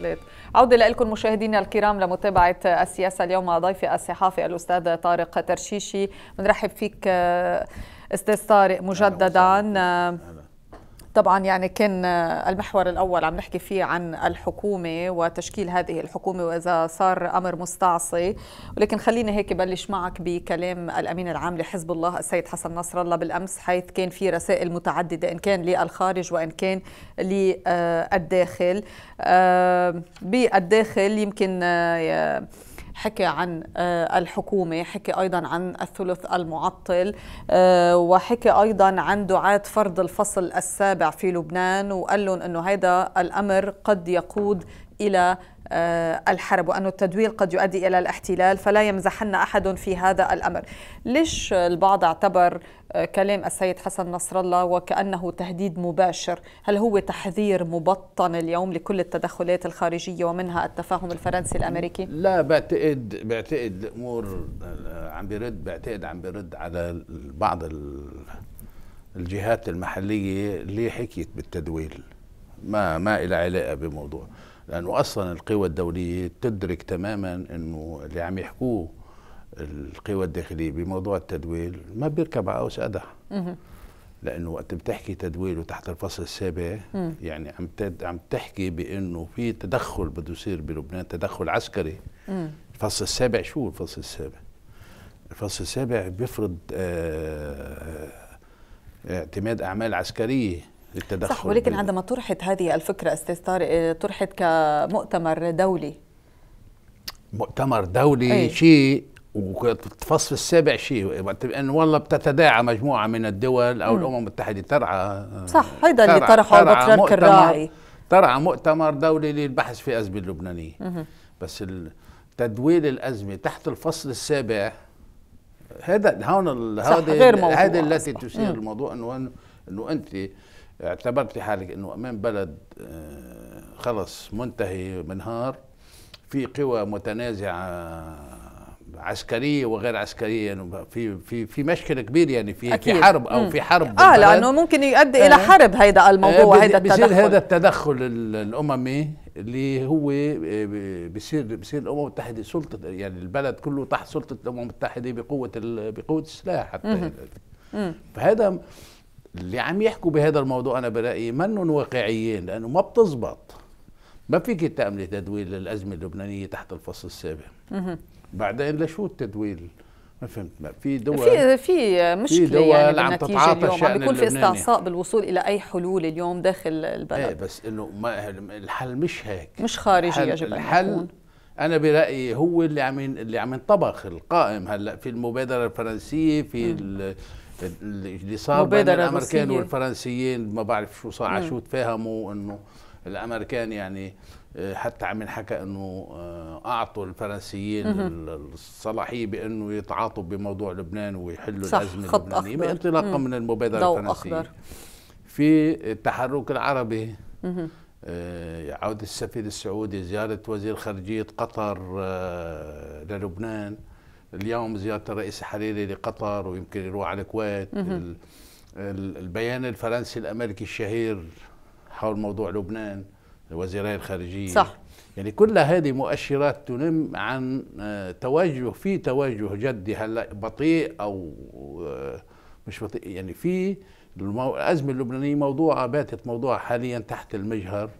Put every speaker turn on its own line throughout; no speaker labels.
الانتخابات عودة لكم مشاهدينا الكرام لمتابعة السياسة اليوم مع ضيفي الصحافي الأستاذ طارق ترشيشي بنرحب فيك آه، أستاذ طارق مجددا طبعا يعني كان المحور الاول عم نحكي فيه عن الحكومه وتشكيل هذه الحكومه واذا صار امر مستعصي ولكن خليني هيك بلش معك بكلام الامين العام لحزب الله السيد حسن نصر الله بالامس حيث كان في رسائل متعدده ان كان للخارج وان كان للداخل آه، بالداخل يمكن آه، حكي عن آه، الحكومة حكي أيضا عن الثلث المعطل آه، وحكي أيضا عن دعاة فرض الفصل السابع في لبنان وقال لهم أنه هذا الأمر قد يقود إلى آه، الحرب وأن التدوير قد يؤدي إلى الاحتلال فلا يمزحن أحد في هذا الأمر ليش البعض اعتبر آه، كلام السيد حسن نصر الله وكأنه تهديد مباشر هل هو تحذير مبطن اليوم لكل التدخلات الخارجية ومنها التفاهم الفرنسي الأمريكي لا
بعتقد بعتقد الأمور آه، عم بيرد بعتقد عم بيرد على بعض الجهات المحلية اللي حكيت بالتدويل ما ما إلى علاقة بموضوع لانه اصلا القوى الدوليه تدرك تماما انه اللي عم يحكوه القوى الداخليه بموضوع التدويل ما بيركب على اوس قدح لانه وقت بتحكي تدويل وتحت الفصل السابع يعني عم عم تحكي بانه في تدخل بده يصير بلبنان تدخل عسكري الفصل السابع شو الفصل السابع؟ الفصل السابع بيفرض آه, آه، اعتماد اعمال عسكريه للتدخل صح ولكن عندما
طرحت هذه الفكره استاذ طارق آه، طرحت كمؤتمر دولي
مؤتمر دولي أي. شيء وفصل السابع شيء ان والله بتتداعى مجموعه من الدول او م. الامم المتحده ترعى آه، صح هيدا اللي طرحه بطريرك الراعي ترعى مؤتمر دولي للبحث في ازمه اللبنانيه م. بس تدويل الازمه تحت الفصل السابع هذا هون هذا هذه التي تشير الموضوع انه انه انت اعتبرت حالك انه امام بلد آه، خلص منتهي منهار في قوى متنازعه آه، عسكريه وغير عسكريه يعني في في في مشكله كبيره يعني في أكيد. في حرب او في حرب اه لانه ممكن
يؤدي الى آه. حرب هيدا الموضوع آه هيدا التدخل هذا
التدخل الاممي اللي هو بصير بصير الامم المتحده سلطه يعني البلد كله تحت سلطه الامم المتحده بقوه بقوه السلاح حتى مم. يعني. مم. فهذا اللي عم يحكوا بهذا الموضوع انا برايي منهم واقعيين لانه ما بتزبط ما فيك تعملي تدويل للازمه اللبنانيه تحت الفصل السابع بعدين لشو التدويل ما فهمت ما في دول في في مشكله في يعني دول يعني عم تتعاطى اليوم عم بيكون في استعصاء
بالوصول الى اي حلول اليوم داخل البلد ايه
بس انه ما الحل مش هيك مش خارجي يجب ان الحل انا برايي هو اللي عم اللي عم ينطبخ القائم هلا في المبادره الفرنسيه في اللي صار بين الامريكان والفرنسيين ما بعرف شو صار نعم. شو تفاهموا انه الامريكان يعني آه، حتى عم ينحكى انه آه، اعطوا الفرنسيين الصلاحيه بانه يتعاطوا بموضوع لبنان ويحلوا الازمه اللبنانيه انطلاقا من المبادره الفرنسيه أخضر. في التحرك العربي آه، عودة السفير السعودي زيارة وزير خارجية قطر للبنان اليوم زياره الرئيس الحريري لقطر ويمكن يروح على الكويت البيان الفرنسي الامريكي الشهير حول موضوع لبنان وزيري الخارجيه صح يعني كل هذه مؤشرات تنم عن آه، توجه في توجه جدي هلا بطيء او آه، مش بطيء يعني في الازمه اللبنانيه موضوعها باتت موضوع حاليا تحت المجهر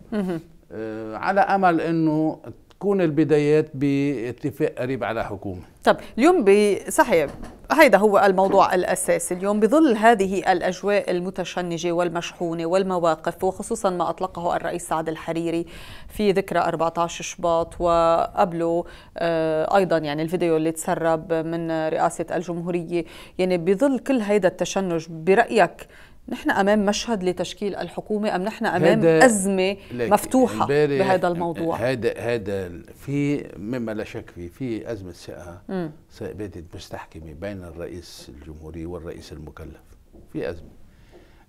آه، على امل انه تكون البدايات باتفاق قريب على حكومه طب اليوم
صحيح هيدا هو الموضوع الأساسي اليوم بظل هذه الأجواء المتشنجة والمشحونة والمواقف وخصوصا ما أطلقه الرئيس سعد الحريري في ذكرى 14 شباط وقبله آه، أيضا يعني الفيديو اللي تسرب من رئاسة الجمهورية يعني بظل كل هيدا التشنج برأيك نحن امام مشهد لتشكيل الحكومه ام نحن امام ازمه مفتوحه بهذا الموضوع
هذا هذا في مما لا شك فيه في ازمه ثقه بدت مستحكمه بين الرئيس الجمهوري والرئيس المكلف في ازمه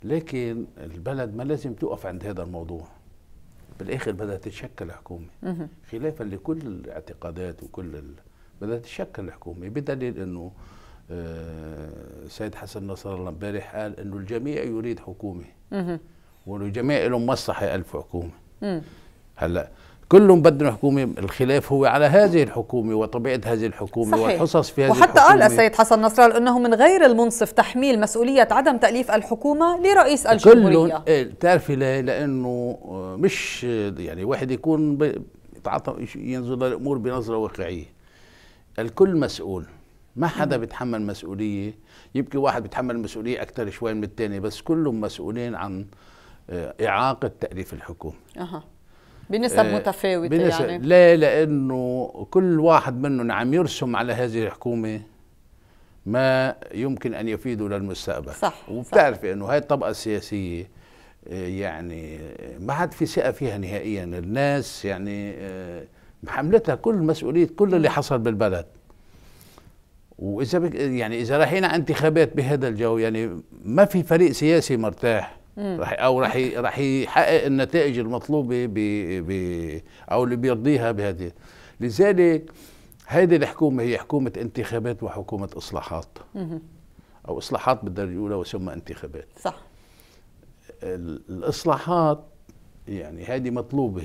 لكن البلد ما لازم توقف عند هذا الموضوع بالاخر بدات تتشكل حكومه خلافا لكل الاعتقادات وكل ال... بدات تتشكل الحكومه بدليل انه السيد آه، حسن نصر الله امبارح قال انه الجميع يريد حكومه وانه الجميع لهم مصلحه الف حكومه هلا كلهم بدهم حكومة الخلاف هو على هذه الحكومة وطبيعة هذه الحكومة صحيح. والحصص في هذه وحتى الحكومة وحتى قال السيد
حسن نصر الله أنه من غير المنصف تحميل مسؤولية عدم تأليف الحكومة لرئيس الجمهورية كلهم
إيه، بتعرفي ليه لأنه مش يعني واحد يكون ينظر للأمور بنظرة واقعية الكل مسؤول ما حدا بيتحمل مسؤولية يمكن واحد بيتحمل مسؤولية أكثر شوي من الثاني بس كلهم مسؤولين عن آه، إعاقة تأليف الحكومة
أه. بنسب آه متفاوتة بنسب يعني
لا لأنه كل واحد منهم عم يرسم على هذه الحكومة ما يمكن أن يفيده للمستقبل صح وبتعرفي أنه هاي الطبقة السياسية آه، يعني آه، ما عاد في ثقة فيها نهائيا الناس يعني محملتها كل مسؤولية كل اللي حصل بالبلد واذا بك يعني اذا رايحين انتخابات بهذا الجو يعني ما في فريق سياسي مرتاح رح او رح رح يحقق النتائج المطلوبه ب ب او اللي بيرضيها بهذه لذلك هذه الحكومه هي حكومه انتخابات وحكومه اصلاحات او اصلاحات بالدرجه الاولى وثم انتخابات صح الاصلاحات يعني هذه مطلوبه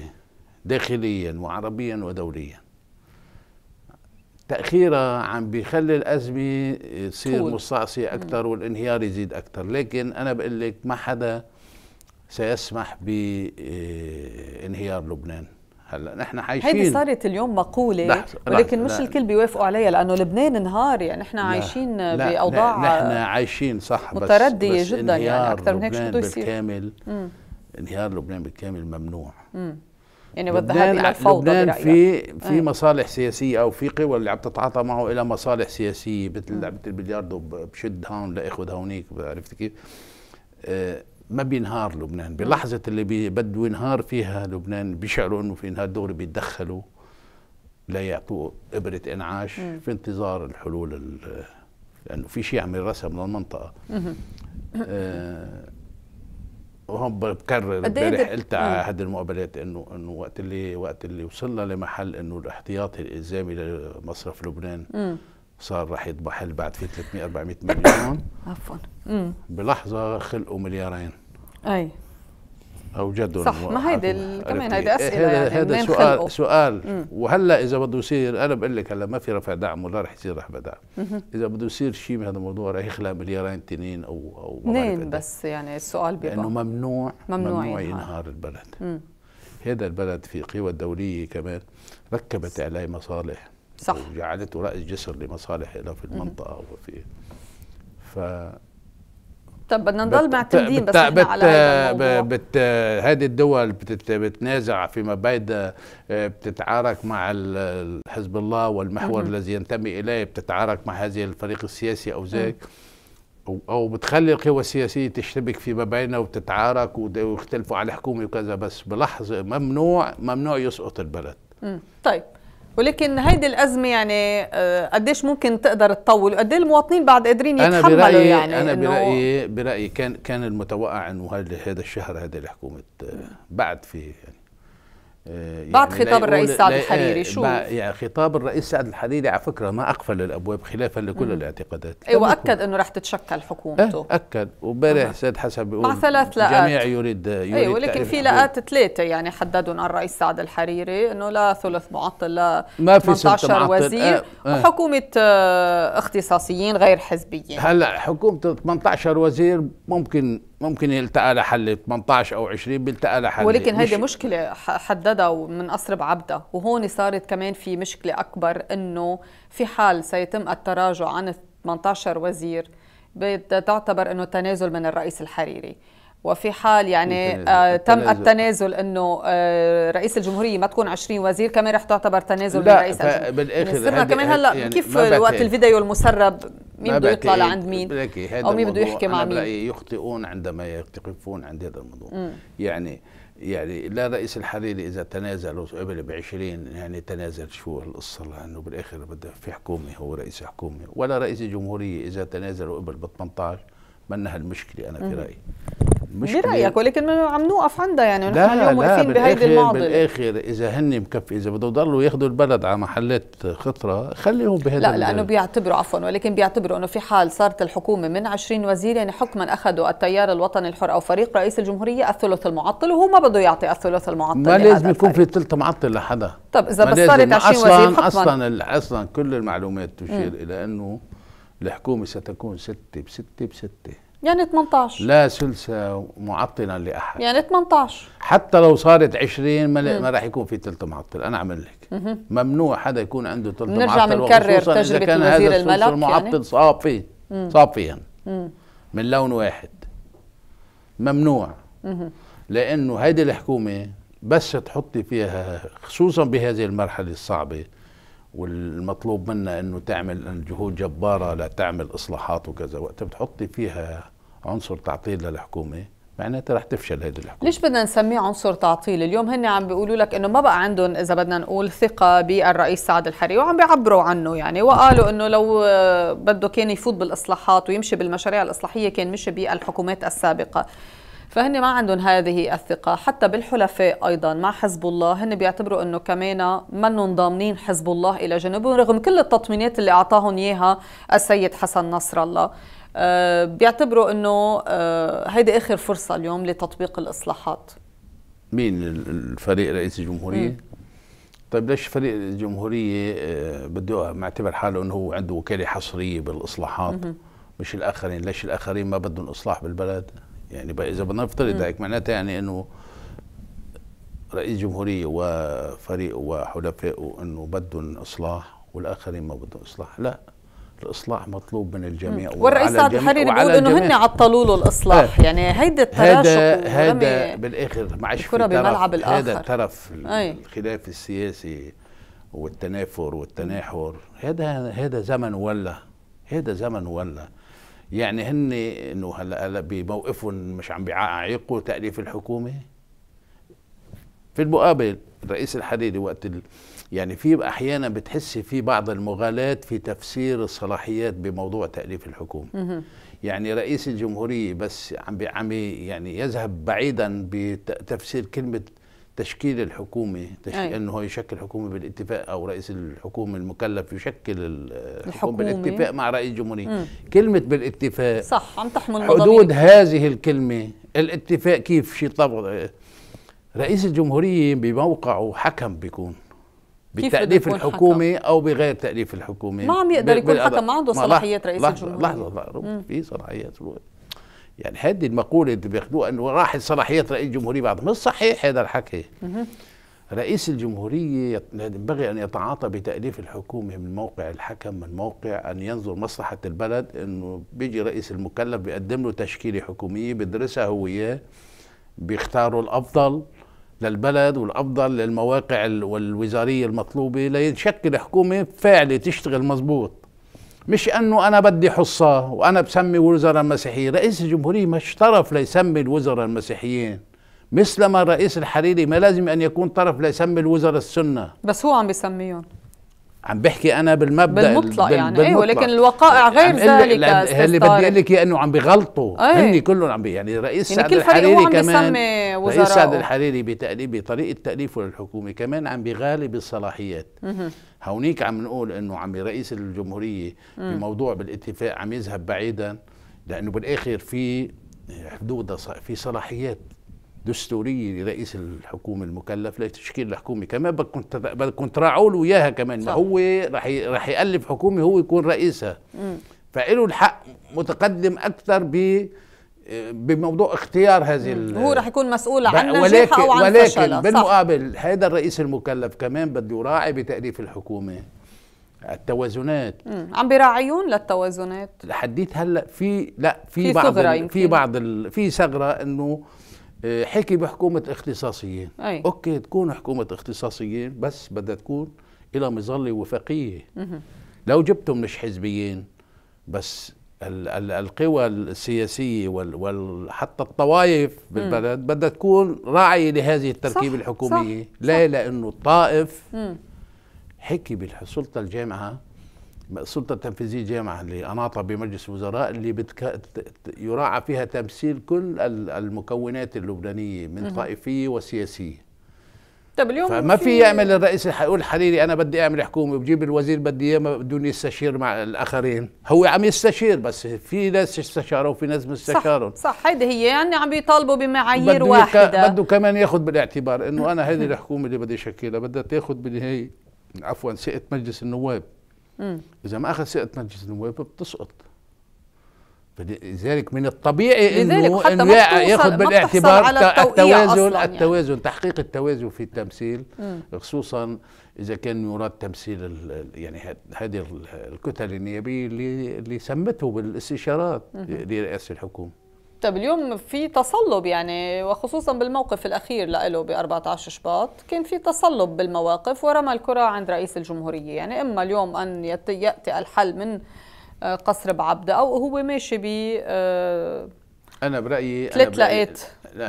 داخليا وعربيا ودوليا تاخيرها عم بيخلي الازمه تصير مستعصيه اكثر والانهيار يزيد اكثر لكن انا بقول لك ما حدا سيسمح بانهيار آه، لبنان هلا نحن عايشين هيدي صارت
اليوم مقولة ولكن مش لا الكل بيوافقوا عليها لأنه لبنان انهار يعني نحن عايشين لا بأوضاع لا نحن
عايشين صح بس متردية بس جدا يعني أكثر من هيك شو بده يصير بالكامل انهيار لبنان بالكامل ممنوع
مم. يعني والذهاب الى الفوضى لبنان في في
مصالح سياسيه او في قوى اللي عم تتعاطى معه الى مصالح سياسيه مثل لعبه البلياردو بشد هون لاخذ هونيك عرفت كيف؟ آه ما بينهار لبنان بلحظه اللي بده ينهار فيها لبنان بيشعروا انه في انهار دغري بيتدخلوا ليعطوه ابره انعاش مم. في انتظار الحلول لانه في شيء عم يرسم للمنطقه أمم. آه وهون بكرر إيه امبارح قلت على احد المقابلات انه انه وقت اللي وقت اللي وصلنا لمحل انه الاحتياطي الالزامي لمصرف لبنان مم. صار راح يضمحل بعد في 300 400 مليون عفوا بلحظه خلقوا مليارين اي او جد صح ما هيدي كمان هيدي اسئله هذا إيه، يعني هذا سؤال خلقه. سؤال وهلا اذا بده يصير انا بقول لك هلا ما في رفع دعم ولا رح يصير رفع دعم اذا بده يصير شيء بهذا الموضوع رح يخلق مليارين تنين او او اثنين إيه.
بس يعني السؤال بيبقى لانه
ممنوع ممنوع, ممنوع ينهار البلد هذا البلد في قوى دوليه كمان ركبت عليه مصالح صح وجعلته راس جسر لمصالح لها في المنطقه وفي ف
طب بدنا نضل معتمدين بس بت على
بت هذه الدول بتت بتنازع فيما بعد آه، بتتعارك مع حزب الله والمحور الذي ينتمي اليه بتتعارك مع هذه الفريق السياسي او ذاك او بتخلي القوى السياسيه تشتبك فيما بينها وتتعارك ويختلفوا على حكومه وكذا بس بلحظه ممنوع ممنوع يسقط البلد.
طيب ولكن هيدي الازمه يعني آه، قديش ممكن تقدر تطول وقد إيه المواطنين بعد قادرين يتحملوا أنا برأيي يعني انا برايي
برايي كان كان المتوقع انه هذا الشهر هذا الحكومه بعد في آه، يعني بعد خطاب الرئيس سعد آه، الحريري شو يعني خطاب الرئيس سعد الحريري على فكره ما اقفل الابواب خلافا لكل مم. الاعتقادات ايوه واكد
انه رح تتشكل حكومته
اه اكد وبارح سيد حسن بيقول مع ثلاث لقات الجميع يريد إيه، يريد ايوه ولكن في لقات
ثلاثه يعني حددهم الرئيس سعد الحريري انه لا ثلث معطل لا ما في 18 وزير إيه، إيه. آه آه وحكومه اختصاصيين غير حزبيين هلا
حكومه 18 وزير ممكن ممكن يلتقى لحل 18 او 20 بيلتقى لحل ولكن هيدي
مشكله حددها من قصر بعبدا وهون صارت كمان في مشكله اكبر انه في حال سيتم التراجع عن 18 وزير تعتبر انه تنازل من الرئيس الحريري وفي حال يعني آه تم التنازل, التنازل انه آه رئيس الجمهوريه ما تكون 20 وزير كمان رح تعتبر تنازل لا من رئيس الجمهوريه بالاخر يعني كمان هلا يعني كيف وقت الفيديو المسرب
مين بده يطلع لعند مين او مين بده يحكي مع مين
يخطئون عندما يقفون عند هذا الموضوع مم. يعني يعني لا رئيس الحريري اذا تنازل قبل ب 20 يعني تنازل شو القصه لانه بالاخر بده في حكومه هو رئيس حكومه ولا رئيس الجمهوريه اذا تنازل قبل ب 18 منها المشكله انا في رايي برايك
ولكن عم نوقف عندها يعني ونحن اليوم واقفين بهيدي المعضله
بالاخر اذا هن مكفي اذا بدهم يضلوا ياخذوا البلد على محلات خطره خليهم بهذا لا لانه
بيعتبروا عفوا ولكن بيعتبروا انه في حال صارت الحكومه من 20 وزير يعني حكما اخذوا التيار الوطني الحر او فريق رئيس الجمهوريه الثلث المعطل وهو ما بده يعطي الثلث المعطل ما لازم يكون
في ثلث معطل لحدا طب اذا بس صارت 20 وزير حكما اصلا اصلا كل المعلومات تشير الى انه الحكومة ستكون ستة بستة بستة
يعني 18 لا
سلسة معطلا لأحد
يعني 18
حتى لو صارت 20 ما, ما راح يكون في ثلث معطل أنا أعمل لك مم. ممنوع حدا يكون عنده ثلث معطل نرجع بنكرر تجربة إذا كان هذا السلس يعني. المعطل يعني؟ صافي صافيا من لون واحد ممنوع مم. لأنه هيدي الحكومة بس تحطي فيها خصوصا بهذه المرحلة الصعبة والمطلوب منا انه تعمل جهود جباره لتعمل اصلاحات وكذا وقت بتحطي فيها عنصر تعطيل للحكومه معناتها رح تفشل هذه الحكومه
ليش بدنا نسميه عنصر تعطيل اليوم هن عم بيقولوا لك انه ما بقى عندهم اذا بدنا نقول ثقه بالرئيس سعد الحريري وعم بيعبروا عنه يعني وقالوا انه لو بده كان يفوت بالاصلاحات ويمشي بالمشاريع الاصلاحيه كان مشي بالحكومات السابقه فهن ما عندهم هذه الثقه حتى بالحلفاء ايضا مع حزب الله هن بيعتبروا انه كمان منهم ضامنين حزب الله الى جنوبهم رغم كل التطمينات اللي اعطاهم اياها السيد حسن نصر الله آه، بيعتبروا انه آه، هيدي اخر فرصه اليوم لتطبيق الاصلاحات
مين الفريق رئيس الجمهوريه؟ مم. طيب ليش فريق الجمهوريه آه، بده معتبر حاله انه هو عنده وكاله حصريه بالاصلاحات مم. مش الاخرين، ليش الاخرين ما بدهم اصلاح بالبلد؟ يعني اذا بدنا نفترض هيك معناتها يعني انه رئيس جمهوريه وفريقه وحلفائه انه بدهم اصلاح والاخرين ما بدهم اصلاح لا الاصلاح مطلوب من الجميع والرئيس سعد الحريري بيقول انه هن عطلوا له الاصلاح إيه. يعني هيدا التراشق هذا هذا بالاخر معلش الكره بملعب الاخر هذا الترف الخلاف السياسي والتنافر والتناحر هذا هذا زمن ولا هذا زمن ولا يعني هن انه هلا هلا بموقفهم مش عم بيعيقوا تاليف الحكومه في المقابل الرئيس الحريري وقت ال... يعني في احيانا بتحسي في بعض المغالاه في تفسير الصلاحيات بموضوع تاليف الحكومه يعني رئيس الجمهوريه بس عم عم يعني يذهب بعيدا بتفسير كلمه تشكيل الحكومه تشكيل أيه. انه هو يشكل حكومه بالاتفاق او رئيس الحكومه المكلف يشكل الحكومه بالاتفاق مع رئيس الجمهوريه كلمه بالاتفاق صح
عم تحمل حدود
هذه الكلمه الاتفاق كيف شيء طبعا رئيس الجمهوريه بموقعه حكم بيكون بتأليف الحكومة حكم؟ أو بغير تأليف الحكومة ما عم يقدر يكون حكم ما عنده صلاحيات رئيس لحظة الجمهورية لحظة لحظة في صلاحيات الوقت يعني هذه المقولة اللي بياخذوها انه راحت صلاحيات رئيس الجمهورية بعد مش صحيح هذا الحكي رئيس الجمهورية ينبغي يعني أن يتعاطى بتأليف الحكومة من موقع الحكم من موقع أن ينظر مصلحة البلد أنه بيجي رئيس المكلف بيقدم له تشكيلة حكومية بدرسها هو إياه بيختاروا الأفضل للبلد والأفضل للمواقع والوزارية المطلوبة ليشكل حكومة فاعلة تشتغل مظبوط مش انه انا بدي حصه وانا بسمي وزراء مسيحيين رئيس الجمهوريه مش طرف ليسمي الوزراء المسيحيين مثلما الرئيس الحريري ما لازم ان يكون طرف ليسمي الوزراء السنه
بس هو عم بيسميهم
عم بحكي انا بالمبدا بالمطلق بال يعني بالمطلق. ايوه ولكن الوقائع غير ذلك اللي بدي اقول لك انه عم بغلطوا ايه هن كلهم عم يعني رئيس يعني سعد كل الحريري كمان رئيس سعد الحريري بتقليب بطريقه تاليفه للحكومه كمان عم بغالي بالصلاحيات هونيك عم نقول انه عم رئيس الجمهوريه بموضوع بالاتفاق عم يذهب بعيدا لانه بالاخر في حدود في صلاحيات دستوريه لرئيس الحكومه المكلف لتشكيل الحكومه كمان بدكم بدكم تراعوا له اياها كمان صح. ما هو رح رح يالف حكومه هو يكون رئيسها فإله الحق متقدم اكثر ب بموضوع اختيار هذه هو رح
يكون مسؤول عن نجاحها او عن ولكن فشلها ولكن
بالمقابل هذا الرئيس المكلف كمان بده يراعي بتاليف الحكومه التوازنات
عم بيراعيون للتوازنات
لحديت هلا في لا في, في بعض ال... في بعض ال... في ثغره انه آه، حكي بحكومه اختصاصيين أي. اوكي تكون حكومه اختصاصيين بس بدها تكون إلى مظله وفاقيه لو جبتم مش حزبيين بس القوى السياسية وحتى الطوائف بالبلد بدها تكون راعية لهذه التركيبة الحكومية صح ليه؟ لأنه الطائف حكي بالسلطة الجامعة السلطة التنفيذية الجامعة اللي أناطها بمجلس الوزراء اللي بتك... يراعى فيها تمثيل كل المكونات اللبنانية من طائفية وسياسية
طب اليوم فما في يعمل الرئيس
يقول حريري انا بدي اعمل حكومه وبجيب الوزير بدي اياه بدون يستشير مع الاخرين هو عم يستشير بس في ناس استشاروا وفي ناس ما صح صح
هيدي هي يعني عم يطالبوا بمعايير بده واحده
بده كمان ياخذ بالاعتبار انه انا هذه الحكومه اللي بدي شكلها بدها تاخذ بالنهايه عفوا ثقه مجلس النواب اذا ما اخذ ثقه مجلس النواب بتسقط لذلك من الطبيعي انه, حتى إنه ياخذ بالاعتبار التوازن أصلاً يعني. التوازن تحقيق التوازن في التمثيل م. خصوصا اذا كان يراد تمثيل يعني هذه الكتل النيابيه اللي, اللي سمته بالاستشارات لرئاسه الحكومه
طيب اليوم في تصلب يعني وخصوصا بالموقف الاخير له ب 14 شباط كان في تصلب بالمواقف ورمى الكره عند رئيس الجمهوريه يعني اما اليوم ان ياتي الحل من قصر بعبد او هو ماشي ب آه،
انا برايي ثلاث لقات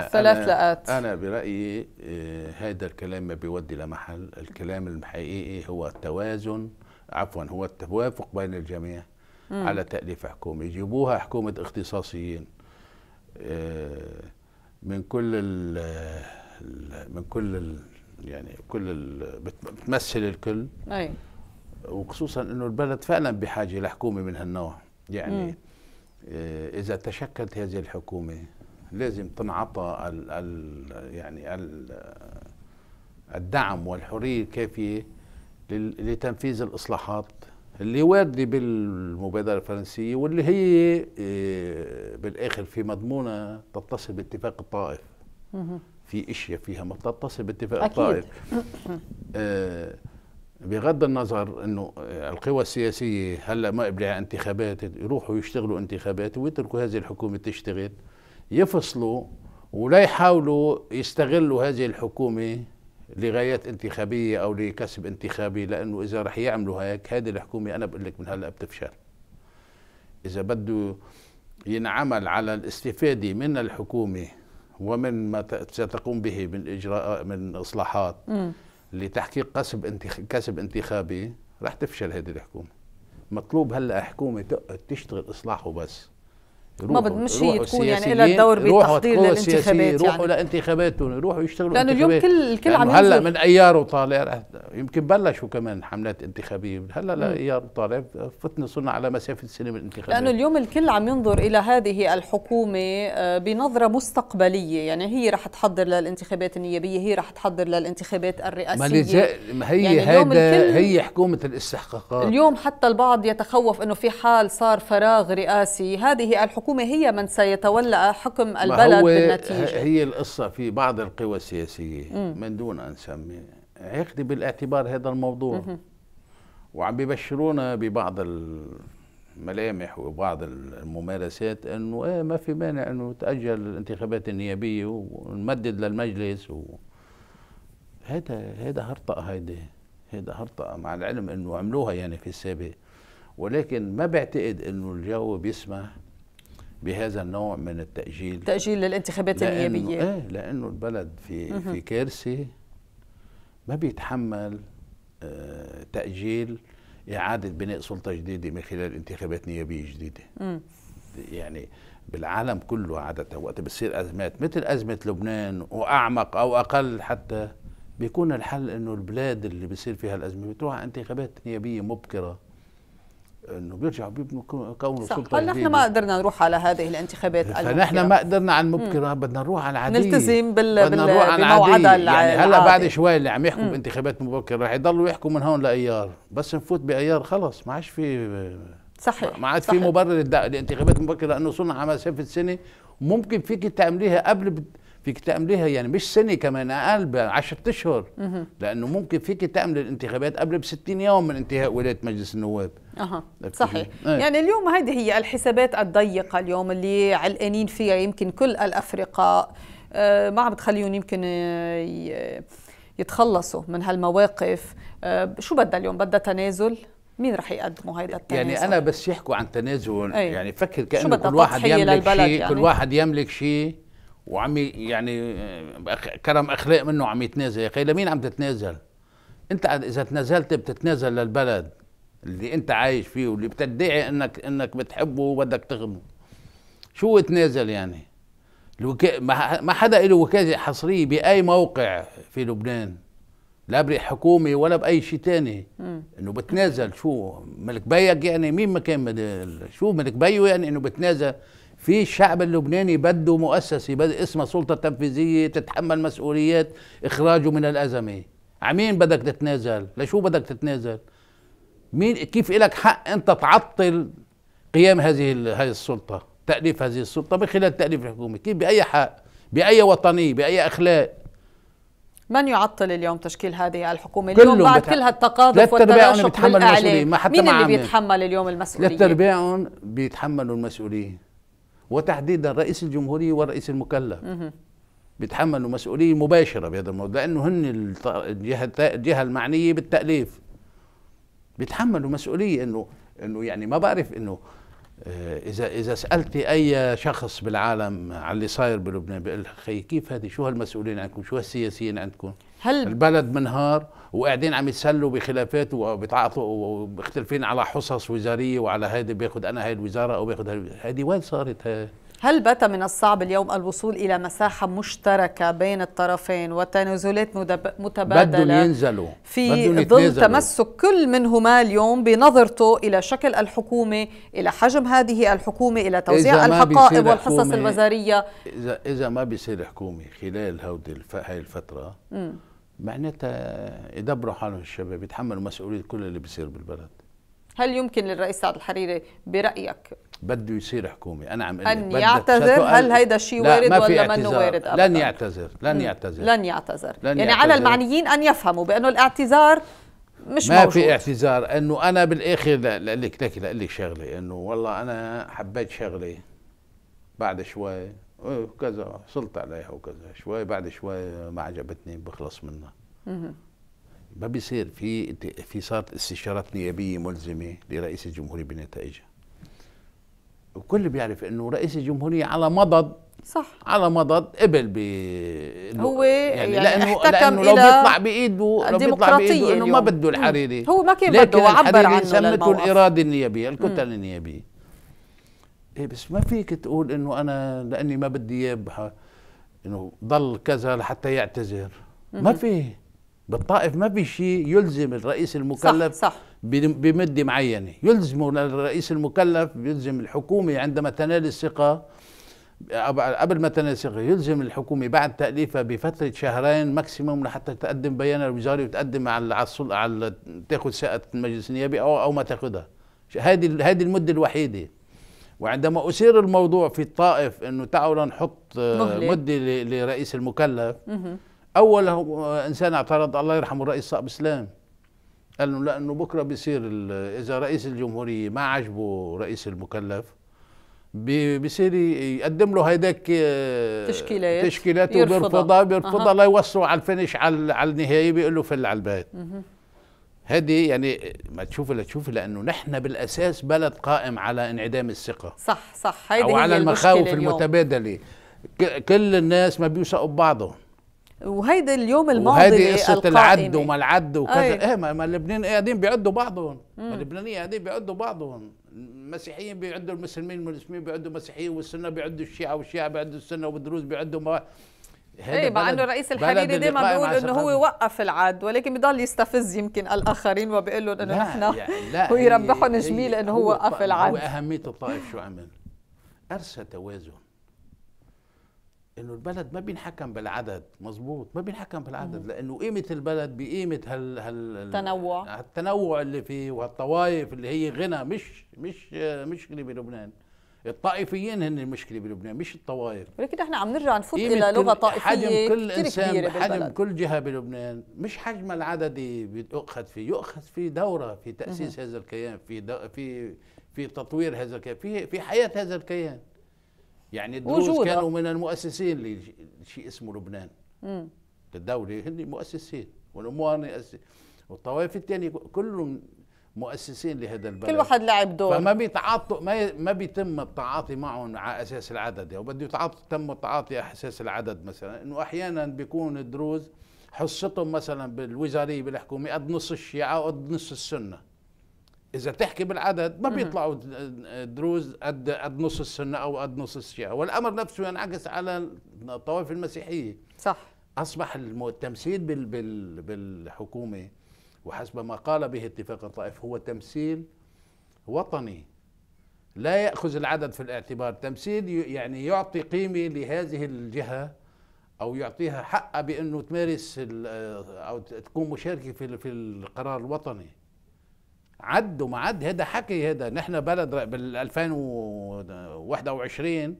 ثلاث لقات انا برايي آه، هذا الكلام ما بيودي لمحل الكلام الحقيقي هو التوازن عفوا هو التوافق بين الجميع مم. على تاليف حكومه يجيبوها حكومه اختصاصيين آه، من كل ال من كل ال يعني كل بتمثل الكل أي. وخصوصا انه البلد فعلا بحاجه لحكومه من هالنوع يعني مم. آه، اذا تشكلت هذه الحكومه لازم تنعطى الـ الـ يعني الـ الدعم والحريه الكافيه لتنفيذ الاصلاحات اللي وارده بالمبادره الفرنسيه واللي هي آه، بالاخر في مضمونها تتصل باتفاق الطائف في اشياء فيها ما تتصل باتفاق أكيد. الطائف آه، بغض النظر انه آه، القوى السياسيه هلا ما قبلها انتخابات يروحوا يشتغلوا انتخابات ويتركوا هذه الحكومه تشتغل يفصلوا ولا يحاولوا يستغلوا هذه الحكومه لغايات انتخابيه او لكسب انتخابي لانه اذا رح يعملوا هيك هذه الحكومه انا بقول لك من هلا بتفشل اذا بده ينعمل على الاستفاده من الحكومه ومن ما ستقوم به من اجراء من اصلاحات م. لتحقيق كسب كسب انتخابي رح تفشل هذه الحكومه مطلوب هلا حكومه تشتغل اصلاح وبس ما بدمش هي تكون يعني لها دور بتحضير للانتخابات يعني يروحوا لانتخاباتهم يروحوا يشتغلوا لانه اليوم كل الكل عم هلا من ايار وطالع يمكن بلشوا كمان حملات انتخابيه هلا لايار وطالع فتنا صرنا على مسافه سنه من الانتخابات لانه
اليوم الكل عم ينظر الى هذه الحكومه آه، بنظره مستقبليه يعني هي رح تحضر للانتخابات النيابيه هي رح تحضر للانتخابات الرئاسيه
ما هي يعني هذا هي حكومه الاستحقاقات
اليوم حتى البعض يتخوف انه في حال صار فراغ رئاسي هذه الحكومه الحكومة هي من سيتولى حكم البلد بالنتيجة
هي القصة في بعض القوى السياسية مم. من دون أن نسمي ياخذ بالاعتبار هذا الموضوع مم. وعم ببشرونا ببعض الملامح وبعض الممارسات انه آه ما في مانع انه تاجل الانتخابات النيابيه ونمدد للمجلس و... هذا هذا هرطقه هيدي هذا هرطقه مع العلم انه عملوها يعني في السابق ولكن ما بعتقد انه الجو بيسمح بهذا النوع من التأجيل
تأجيل للانتخابات لأنه النيابية إيه
لأنه البلد في في كارثة ما بيتحمل آه تأجيل إعادة بناء سلطة جديدة من خلال انتخابات نيابية جديدة يعني بالعالم كله عادة وقت بتصير أزمات مثل أزمة لبنان وأعمق أو أقل حتى بيكون الحل انه البلاد اللي بيصير فيها الازمه بتروح على انتخابات نيابيه مبكره انه بيرجعوا بيبنوا كونه صح سلطه نحن ما قدرنا نروح على هذه الانتخابات فنحن ما قدرنا على المبكره بدنا نروح على العاديه نلتزم بال بدنا نروح على العاديه يعني هلا بعد شوي اللي عم يحكوا بانتخابات مبكره رح يضلوا يحكوا من هون لايار بس نفوت بايار خلص ما عادش في صحيح ما عاد في مبرر الانتخابات المبكره لانه صرنا على مسافه سنه ممكن فيك تعمليها قبل فيك تأمليها يعني مش سنه كمان اقل 10 اشهر لانه ممكن فيك كتائم الانتخابات قبل ب 60 يوم من انتهاء ولايه مجلس النواب اها صحيح أيه. يعني
اليوم هذه هي الحسابات الضيقه اليوم اللي علقانين فيها يمكن كل الافرقاء آه، ما عم بتخليهم يمكن آه، يتخلصوا من هالمواقف آه، شو بدها اليوم بدها تنازل مين رح يقدموا هيدا يعني التنازل؟ يعني انا
بس يحكوا عن تنازل أي. يعني فكر كانه كل يعني؟ واحد يملك شيء يعني؟ كل واحد يملك شيء وعم يعني آه، كرم اخلاق منه عم يتنازل يا اخي لمين عم تتنازل انت اذا تنازلت بتتنازل للبلد اللي انت عايش فيه واللي بتدعي انك انك بتحبه وبدك تخدمه شو تنازل يعني الوكا... ما حدا له وكاله حصريه باي موقع في لبنان لا بحكومه ولا باي شيء ثاني انه بتنازل شو ملك بيك يعني مين ما كان شو ملك بيو يعني انه بتنازل في الشعب اللبناني بده مؤسسه بده اسمها سلطه تنفيذيه تتحمل مسؤوليات اخراجه من الازمه عمين بدك تتنازل لشو بدك تتنازل مين كيف لك حق انت تعطل قيام هذه هذه السلطه تاليف هذه السلطه من خلال تاليف الحكومه كيف باي حق باي وطنيه باي اخلاق
من يعطل اليوم تشكيل هذه الحكومه اليوم بعد
بتح... كل هالتقاذف والتراشق بالاعلام مين اللي بيتحمل اليوم المسؤوليه ثلاث بيتحملوا المسؤوليه وتحديدا رئيس الجمهورية والرئيس المكلف بيتحملوا مسؤولية مباشرة بهذا الموضوع لأنه هن الجهة الجهة المعنية بالتأليف بيتحملوا مسؤولية إنه إنه يعني ما بعرف إنه آه، إذا إذا سألتي أي شخص بالعالم على اللي صاير بلبنان بيقول خي كيف هذه شو هالمسؤولين عندكم شو هالسياسيين عندكم هل البلد منهار وقاعدين عم يتسلوا بخلافات وبيتعاطوا ومختلفين على حصص وزاريه وعلى هيدي بياخذ انا هاي الوزاره او بياخذ هذه وين صارت هاي؟
هل بات من الصعب اليوم الوصول إلى مساحة مشتركة بين الطرفين وتنازلات متبادلة بدهم
ينزلوا في ظل تمسك
كل منهما اليوم بنظرته إلى شكل الحكومة إلى حجم هذه الحكومة إلى توزيع الحقائب والحصص الوزارية
إذا, إذا ما بيصير حكومة خلال هاي الفترة م. معناتها يدبروا حالهم الشباب يتحملوا مسؤوليه كل اللي بيصير بالبلد
هل يمكن للرئيس سعد الحريري برايك
بده يصير حكومي انا عم ان يعتذر هل هيدا الشيء وارد ولا منه وارد أبداً. لن يعتذر لن يعتذر لن
يعتذر لن يعني يعتذر. على المعنيين ان يفهموا بانه الاعتذار
مش ما موجود. في
اعتذار انه انا بالاخر لك لك لك شغله انه والله انا حبيت شغله بعد شوي كذا حصلت عليها وكذا شوي بعد شوي ما عجبتني بخلص منها ما بيصير في في صارت استشارات نيابية ملزمة لرئيس الجمهورية بنتائجها الكل بيعرف انه رئيس الجمهورية على مضض صح على مضض قبل ب هو يعني, يعني لانه لانه لو بيطلع بايده لو بيطلع بايده انه ما بده الحريري هو ما كان بده وعبر عنه سمته الاراده النيابيه الكتل النيابيه ايه بس ما فيك تقول انه انا لاني ما بدي اياه انه ضل كذا لحتى يعتذر ما في بالطائف ما في شيء يلزم الرئيس المكلف صح صح بمده معينه يلزمه الرئيس المكلف يلزم الحكومه عندما تنال الثقه قبل ما تنال الثقه يلزم الحكومه بعد تاليفها بفتره شهرين ماكسيموم لحتى تقدم بيان الوزاري وتقدم على على تاخذ ثقه المجلس النيابي او او ما تاخذها هذه هذه المده الوحيده وعندما أثير الموضوع في الطائف أنه تعالوا نحط آه، مدة لرئيس المكلف أول إنسان اعترض الله يرحمه الرئيس صعب إسلام قال له لأنه بكرة بيصير إذا رئيس الجمهورية ما عجبه رئيس المكلف بيصير يقدم له هيداك آه، تشكيلات تشكيلات وبيرفضها بيرفضها ليوصلوا على الفينش على النهاية بيقول له فل على البيت هذه يعني ما تشوف لا تشوف لانه نحن بالاساس بلد قائم على انعدام الثقه
صح صح هيدي او على المخاوف
المتبادله كل الناس ما بيوثقوا ببعضهم وهيدي اليوم الماضي وهيدي قصة العد وما العد وكذا أيه. ما اللبنانيين قاعدين بيعدوا بعضهم اللبنانيين قاعدين بيعدوا بعضهم المسيحيين بيعدوا المسلمين والمسلمين بيعدوا المسيحيين والسنة بيعدوا الشيعة والشيعة بيعدوا السنة والدروز بيعدوا ايه مع انه الرئيس الحريري دائما بيقول انه هو
وقف العد ولكن بضل يستفز يمكن الاخرين وبيقول لهم انه نحن هو يربحهم جميل انه هو وقف العد هو
اهميه الطائف شو عمل؟ ارسى توازن انه البلد ما بينحكم بالعدد مزبوط ما بينحكم بالعدد لانه قيمه البلد بقيمه هال هال
التنوع
التنوع اللي فيه وهالطوائف اللي هي غنى مش مش مشكله بلبنان الطائفيين هن المشكله بلبنان مش الطوائف
ولكن احنا عم نرجع نفوت الى لغه طائفيه حجم كل انسان حجم
كل جهه بلبنان مش حجم العددي يؤخذ فيه يؤخذ فيه دوره في تاسيس هذا الكيان في في في تطوير هذا الكيان في في حياه هذا الكيان يعني الدروز وجودة. كانوا من المؤسسين لشيء اسمه لبنان للدوله هن مؤسسين والاموال والطوائف الثانيه كلهم مؤسسين لهذا البلد كل واحد لعب دور فما بيتعاطوا ما, ما بيتم التعاطي معهم على اساس العدد يعني بده يتعاطوا تم التعاطي على اساس العدد مثلا انه احيانا بيكون الدروز حصتهم مثلا بالوزاريه بالحكومه قد نص الشيعه وقد نص السنه اذا تحكي بالعدد ما بيطلعوا دروز قد قد نص السنه او قد نص الشيعه والامر نفسه ينعكس على الطوائف المسيحيه صح اصبح التمثيل بالحكومه وحسب ما قال به اتفاق الطائف هو تمثيل وطني لا ياخذ العدد في الاعتبار تمثيل يعني يعطي قيمه لهذه الجهه او يعطيها حقها بانه تمارس آه، او تكون مشاركه في في القرار الوطني عد وما عد هذا حكي هذا نحن بلد بال 2021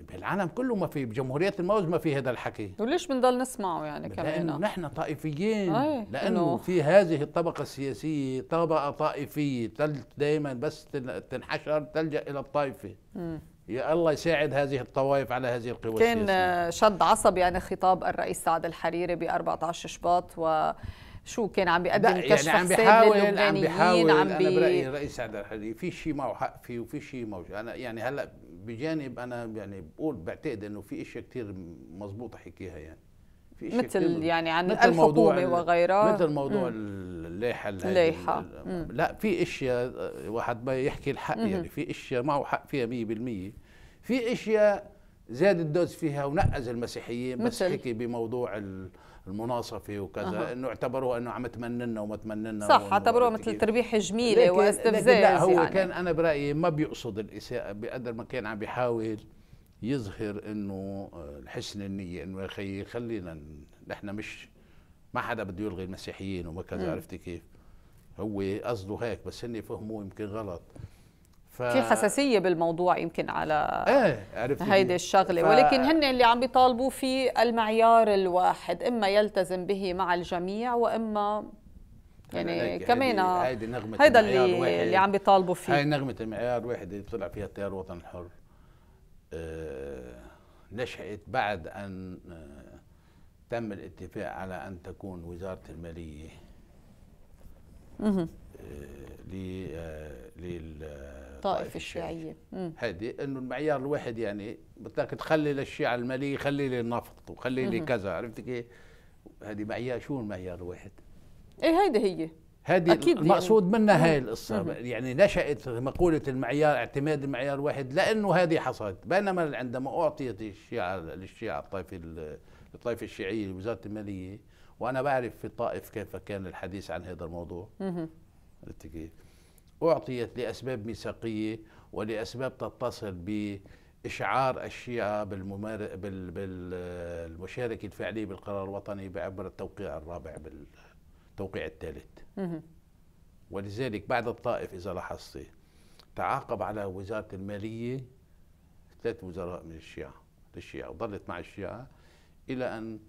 بالعالم كله ما في بجمهورية الموز ما في هذا الحكي
وليش بنضل نسمعه يعني كمان لانه نحن
طائفيين لانه في هذه الطبقه السياسيه طبقه طائفيه دائما بس تنحشر تلجا الى الطائفه يا الله يساعد هذه الطوائف على هذه القوى السياسيه كان
شد عصبي يعني خطاب الرئيس سعد الحريري ب 14 شباط و شو كان عم بيقدم يعني كشف يعني عم بيحاول عم بيحاول عم بي... انا برايي
الرئيس سعد الحريري في شيء معه حق فيه وفي شيء موجود انا يعني هلا بجانب انا يعني بقول بعتقد انه في اشياء كثير مضبوطة حكيها يعني في اشياء مثل يعني عن الموضوع وغيرها مثل موضوع الليحه الليحه لا في اشياء آه، واحد ما يحكي الحق مم. يعني في اشياء معه حق فيها 100% في اشياء زاد الدوز فيها ونقز المسيحيين بس حكي بموضوع ال المناصفه وكذا أه. انه اعتبروها انه عم تمننا وما تمننا صح اعتبروها مثل
تربيح جميله واستفزاز لا هو يعني. كان
انا برايي ما بيقصد الاساءه بقدر ما كان عم بيحاول يظهر انه آه، حسن النيه انه يا اخي خلينا نحن مش ما حدا بده يلغي المسيحيين وما كذا عرفتي كيف هو قصده هيك بس هن فهموه يمكن غلط ف... في حساسيه
بالموضوع يمكن على
ايه هيدي الشغله ف... ولكن
هن اللي عم بيطالبوا في المعيار الواحد اما يلتزم به مع الجميع واما يعني كمان هيدي آه، نغمه هيدا اللي اللي عم بيطالبوا فيه هاي نغمه
المعيار واحد اللي طلع فيها التيار الوطني الحر آه نشأت بعد ان آه تم الاتفاق على ان تكون وزاره الماليه آه،, آه لل آه، الطائفه الشيعيه هذه انه المعيار الواحد يعني بدك تخلي للشيعه الماليه خلي لي النفط وخلي لي كذا عرفت كيف؟ هذه معيار شو المعيار الواحد؟
ايه هيدي هي
هذه يعني. المقصود يعني. منها هاي القصة يعني نشأت مقولة المعيار اعتماد المعيار الواحد لأنه هذه حصلت بينما عندما أعطيت الشيعة للشيعة الطائفة الطائفة الشيعية لوزارة المالية وأنا بعرف في الطائف كيف كان الحديث عن هذا الموضوع عرفت كيف؟ أعطيت لأسباب ميثاقية ولأسباب تتصل بإشعار الشيعة بالممار... بال... بالمشاركة الفعلية بالقرار الوطني عبر التوقيع الرابع بالتوقيع الثالث ولذلك بعد الطائف إذا لاحظتي تعاقب على وزارة المالية ثلاث وزراء من الشيعة للشيعة وظلت مع الشيعة إلى أن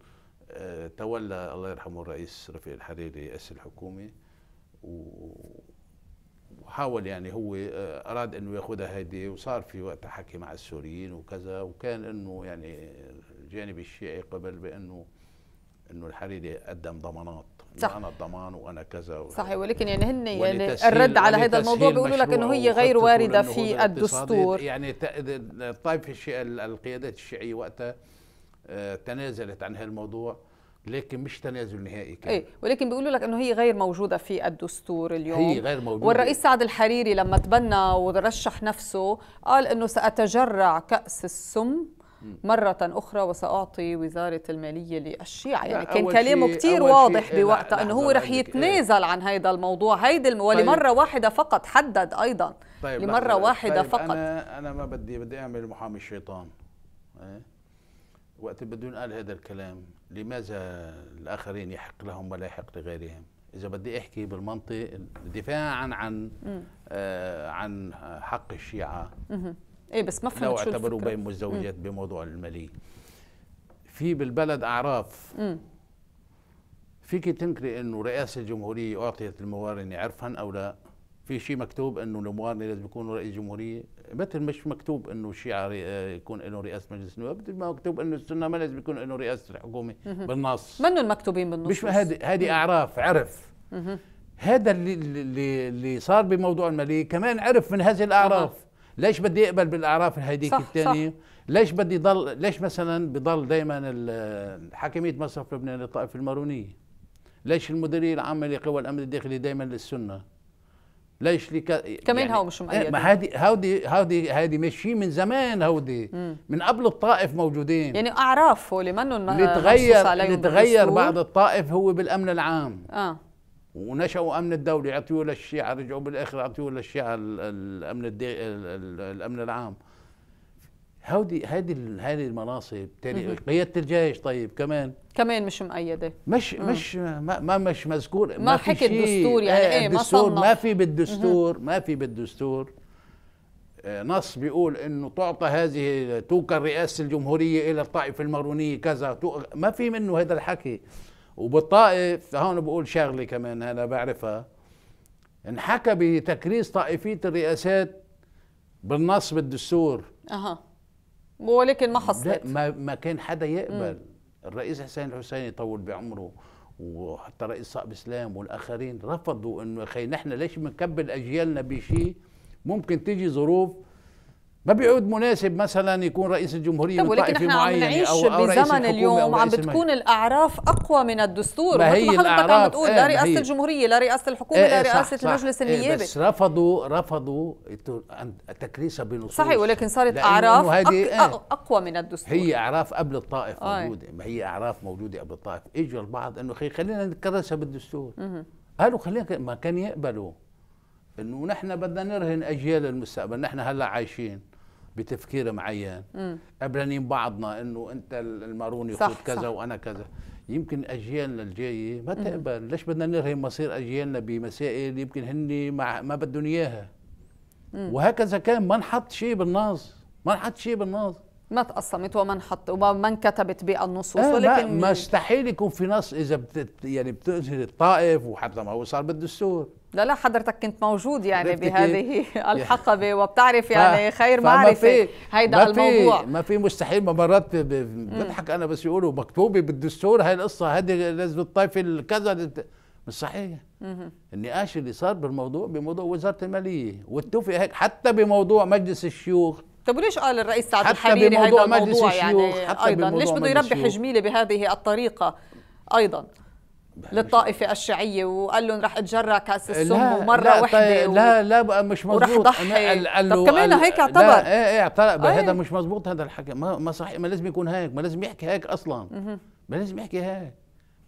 آه، تولى الله يرحمه الرئيس رفيق الحريري رئيس الحكومة و حاول يعني هو آه، اراد انه ياخذها هيدي وصار في وقتها حكي مع السوريين وكذا وكان انه يعني الجانب الشيعي قبل بانه انه الحريري قدم ضمانات صح. انا الضمان وانا كذا صحيح ولكن يعني هن يعني الرد على هذا الموضوع بيقولوا لك انه هي غير وارده في الدستور يعني الطائفه الشيعيه القيادات الشيعيه وقتها آه، تنازلت عن هالموضوع لكن مش تنازل نهائي كده ايه
ولكن بيقولوا لك انه هي غير موجوده في الدستور اليوم هي غير موجوده والرئيس سعد الحريري لما تبنى ورشح نفسه قال انه ساتجرع كاس السم مرة أخرى وسأعطي وزارة المالية للشيعة يعني كان كلامه كتير واضح بوقتها أنه هو رح يتنازل إيه؟ عن هذا الموضوع هيدا الم... طيب ولمرة واحدة فقط حدد أيضا طيب لمرة واحدة طيب فقط
أنا, أنا ما بدي بدي أعمل محامي الشيطان إيه؟ وقت بدون قال هذا الكلام لماذا الآخرين يحق لهم ولا يحق لغيرهم إذا بدي أحكي بالمنطق دفاعا عن آه عن حق الشيعة
إيه بس ما فهمت لو اعتبروا بين مزدوجات
بموضوع المالية في بالبلد أعراف فيك تنكري أنه رئاسة الجمهورية أعطيت الموارنة عرفا أو لا في شيء مكتوب انه الموارنه لازم يكونوا رئيس جمهوريه مثل مش مكتوب انه الشيعه يكون له رئاسه مجلس النواب مثل ما مكتوب انه السنه ما لازم يكون له رئاسه الحكومه بالنص منو المكتوبين بالنص مش هذه هذه اعراف عرف هذا اللي اللي صار بموضوع الماليه كمان عرف من هذه الاعراف ليش بدي اقبل بالاعراف هذيك الثانيه ليش بدي ضل ليش مثلا بضل دائما حاكميه مصرف لبنان للطائفه المارونيه ليش المديريه العامه لقوى الامن الداخلي دائما للسنه ليش لي كمان يعني هو مش مؤيد ما هادي هودي هودي هادي ماشيين من زمان هودي مم. من قبل الطائف موجودين يعني اعراف هو اللي منهم آه، اللي تغير اللي تغير بعد الطائف هو بالامن العام اه ونشأوا امن الدولي عطيوه للشيعه رجعوا بالاخر عطيوه للشيعه الامن الدي... الامن العام هودي هذه هذه المناصب تاني قياده الجيش طيب كمان
كمان مش مؤيده مش مم. مش
ما, مش مذكور ما, ما حكي الدستور يعني آه، ايه الدستور ما, ما في بالدستور ما في بالدستور آه، نص بيقول انه تعطى هذه توكل رئاسه الجمهوريه الى الطائفه المارونيه كذا ما في منه هذا الحكي وبالطائف هون بقول شغله كمان انا بعرفها انحكى بتكريس طائفيه الرئاسات بالنص بالدستور
اها ولكن ما حصلت لا
ما, ما كان حدا يقبل مم. الرئيس حسين الحسين يطول بعمره وحتى رئيس صعب اسلام والاخرين رفضوا انه خي نحن ليش بنكبل اجيالنا بشيء ممكن تيجي ظروف ما بيعود مناسب مثلا يكون رئيس الجمهوريه طيب ولكن احنا عم نعيش بزمن اليوم عم بتكون
الاعراف اقوى من الدستور ما هي ما حضرتك عم بتقول إيه، لا رئاسه الجمهوريه لا رئاسه الحكومه إيه، لا رئاسه المجلس إيه، النيابي بس
رفضوا رفضوا تكريسها بنصوص صحيح ولكن صارت اعراف أق
اقوى من الدستور هي
اعراف قبل الطائف آه. موجوده ما هي اعراف موجوده قبل الطائف اجوا البعض انه خلينا نكرسها بالدستور قالوا خلينا ما كان يقبلوا انه نحن بدنا نرهن اجيال المستقبل نحن هلا عايشين بتفكير معين قبلانين بعضنا انه انت الماروني يخوض كذا صح. وانا كذا يمكن اجيالنا الجايه ما تقبل ليش بدنا نرهن مصير اجيالنا بمسائل يمكن هن ما بدهم اياها وهكذا كان ما انحط شيء بالنص ما انحط شيء بالنص
ما تقسمت وما انحط وما انكتبت بالنصوص آه ولكن
مستحيل يكون في نص اذا بت يعني بتظهر الطائف وحتى ما هو صار بالدستور
لا لا حضرتك كنت موجود يعني بهذه إيه؟ الحقبه يعني وبتعرف يعني خير معرفه هيدا الموضوع
ما في مستحيل مرات بضحك انا بس يقولوا مكتوبه بالدستور هاي القصه هذه لازم الطائفه الكذا مش صحيح النقاش اللي صار بالموضوع بموضوع وزاره الماليه واتفق هيك حتى بموضوع مجلس الشيوخ
طب وليش قال الرئيس سعد الحريري هذا الموضوع يعني ايضا ليش بده يربح جميله بهذه الطريقه ايضا للطائفة الشيعية وقال لهم رح اتجرى كأس السم ومرة لا واحدة طيب لا
لا مش مضبوط ورح ضحي قال له طب كمان هيك اعتبر ايه ايه اعتبر ايه هذا مش مضبوط هذا الحكي ما ما صحيح ما لازم يكون هيك ما لازم يحكي هيك اصلا ما لازم يحكي هيك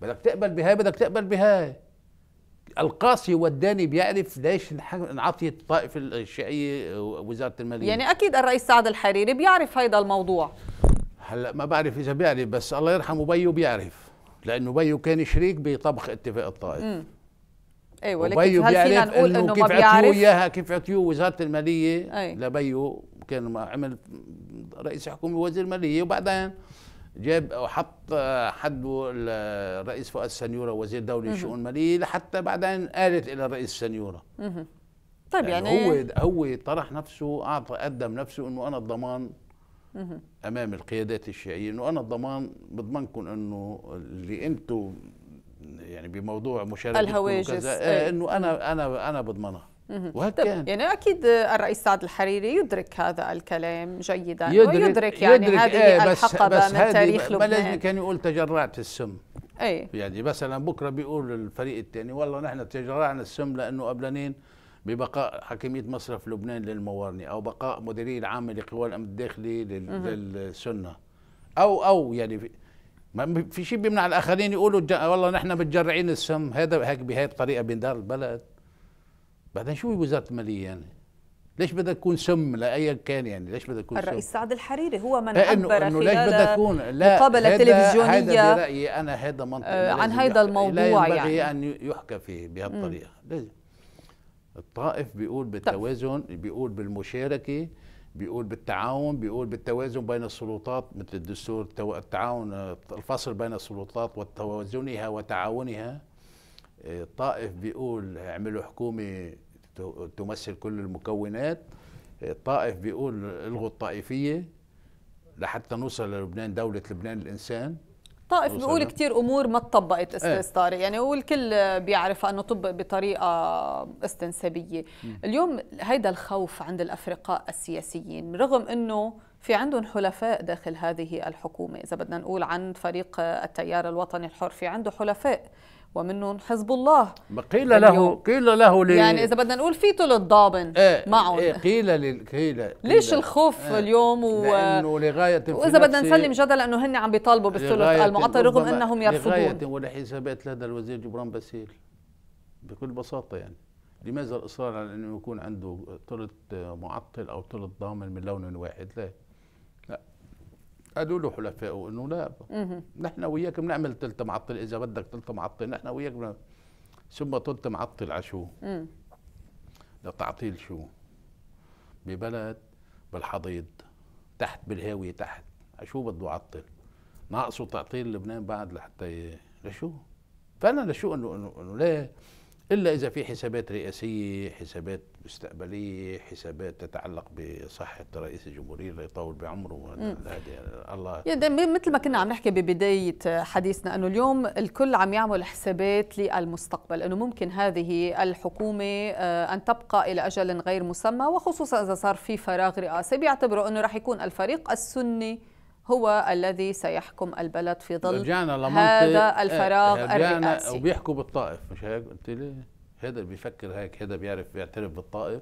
بدك تقبل بهاي بدك تقبل بهاي القاسي والداني بيعرف ليش انعطيت الطائفه الشيعيه وزاره الماليه يعني
اكيد الرئيس سعد الحريري بيعرف هذا الموضوع
هلا ما بعرف اذا بيعرف بس الله يرحمه بيو بيعرف لانه بيو كان شريك بطبخ اتفاق الطائف
ايوه لكن هل فينا نقول انه ما بيعرف اياها
كيف عطيوه وزاره الماليه أي. لبيو كان عمل رئيس حكومه وزير ماليه وبعدين جاب وحط آه، حده الرئيس فؤاد السنيوره وزير دولي للشؤون الماليه لحتى بعدين قالت الى الرئيس السنيوره
طيب يعني, يعني
هو هو طرح نفسه اعطى قدم نفسه انه انا الضمان امام القيادات الشيعيه انه انا الضمان بضمنكم انه اللي انتم يعني بموضوع مشاركه الهواجس إيه، إيه. انه انا انا انا بضمنها وهل كان
يعني اكيد الرئيس سعد الحريري يدرك هذا الكلام جيدا يدرك, ويدرك يعني يدرك هذه ايه بس الحقبه بس من تاريخ لبنان لازم
كان يقول تجرعت السم ايه يعني مثلا بكره بيقول الفريق الثاني والله نحن تجرعنا السم لانه قبلانين ببقاء حاكميه مصرف لبنان للموارنه او بقاء مديريه العامه لقوى الامن الداخلي للسنه او او يعني ما في شيء بيمنع الاخرين يقولوا والله نحن متجرعين السم هذا هيك بهي الطريقه بيندار البلد بعدين شو وزاره الماليه يعني ليش بدها تكون سم لايا كان يعني ليش بدها تكون الرئيس سم؟
سعد الحريري هو من عبر إيه، إنه ليش بدها تكون لا مقابله تلفزيونيه هذا برايي
انا هذا منطق آه عن هذا الموضوع لا ينبغي يعني. ان يحكى فيه بهالطريقه لازم الطائف بيقول طيب. بالتوازن بيقول بالمشاركه بيقول بالتعاون بيقول بالتوازن بين السلطات مثل الدستور التعاون الفصل بين السلطات وتوازنها وتعاونها الطائف بيقول اعملوا حكومة تمثل كل المكونات الطائف بيقول الغوا الطائفية لحتى نوصل للبنان دولة لبنان الإنسان
الطائف بيقول كثير امور ما تطبقت استاذ ايه. طارق يعني والكل بيعرف انه طبق بطريقه استنسابيه مم. اليوم هيدا الخوف عند الافرقاء السياسيين رغم انه في عندهم حلفاء داخل هذه الحكومه اذا بدنا نقول عن فريق التيار الوطني الحر في عنده حلفاء ومنهم حزب الله
قيل له قيل له لي يعني اذا
بدنا نقول في طول الضامن إيه،, إيه معهم إيه
قيل لل... قيل ليش إيه، الخوف إيه اليوم و... لانه لغايه في واذا بدنا نسلم
جدل انه هن عم بيطالبوا بالثلث المعطل رغم انهم يرفضون لغايه
ولحسابات لدى الوزير جبران باسيل بكل بساطه يعني لماذا الاصرار على انه يكون عنده ثلث معطل او ثلث ضامن من لون واحد لا قالوا له حلفائه انه لا نحن وياك بنعمل ثلث معطل اذا بدك ثلث معطل نحن وياك بنعمل. ثم ثلث معطل عشو لتعطيل شو ببلد بالحضيض تحت بالهاوية تحت شو بده يعطل ناقصه تعطيل لبنان بعد لحتى لشو فعلا لشو انه انه انه ليه إلا إذا في حسابات رئاسية حسابات مستقبلية حسابات تتعلق بصحة رئيس الجمهورية الله يطول بعمره يعني الله يعني
مثل ما كنا عم نحكي ببداية حديثنا أنه اليوم الكل عم يعمل حسابات للمستقبل أنه ممكن هذه الحكومة آه، أن تبقى إلى أجل غير مسمى وخصوصا إذا صار في فراغ رئاسي بيعتبروا أنه رح يكون الفريق السني هو الذي سيحكم البلد في ظل هذا آه، الفراغ الرئاسي
وبيحكوا بالطائف مش هيك قلت لي هذا اللي بيفكر هيك هذا بيعرف بيعترف بالطائف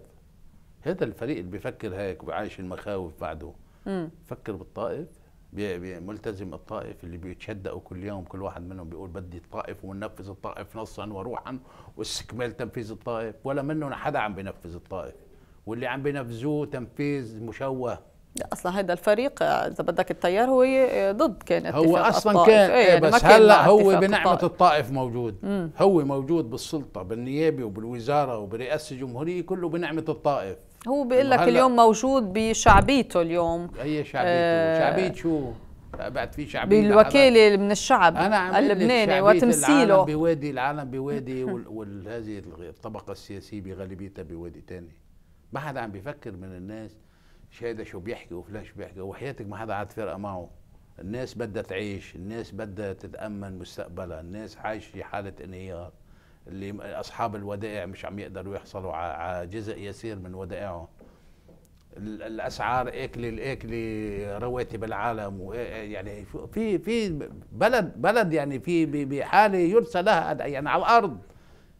هذا الفريق اللي بيفكر هيك وعايش المخاوف بعده مم. فكر بالطائف بي بي ملتزم الطائف اللي بيتشدقوا كل يوم كل واحد منهم بيقول بدي الطائف وننفذ الطائف نصا وروحا واستكمال تنفيذ الطائف ولا منهم حدا عم بينفذ الطائف واللي عم بينفذوه تنفيذ مشوه
اصلا هذا الفريق اذا بدك التيار هو ضد كان هو اصلا الطائف. كان إيه, إيه، يعني بس هلا هو بنعمه الطائف,
الطائف موجود مم. هو موجود بالسلطه بالنيابه وبالوزاره وبرئاسه الجمهوريه كله بنعمه الطائف هو بيقول لك اليوم موجود بشعبيته اليوم هي شعبيته آه شعبية شو بعد في شعبيه بالوكاله
من الشعب أنا اللبناني وتمثيله العالم
بوادي العالم بوادي وهذه الطبقه السياسيه بغالبيتها بوادي ثاني ما حدا عم بيفكر من الناس شايده شو بيحكي وفلاش بيحكي وحياتك ما حدا عاد فرقه معه الناس بدها تعيش الناس بدها تتامن مستقبلها الناس عايشه في حاله انهيار اللي اصحاب الودائع مش عم يقدروا يحصلوا على جزء يسير من ودائعهم الاسعار اكلة الاكلة رواتب العالم يعني في في بلد بلد يعني في بحاله يرسى لها يعني على الارض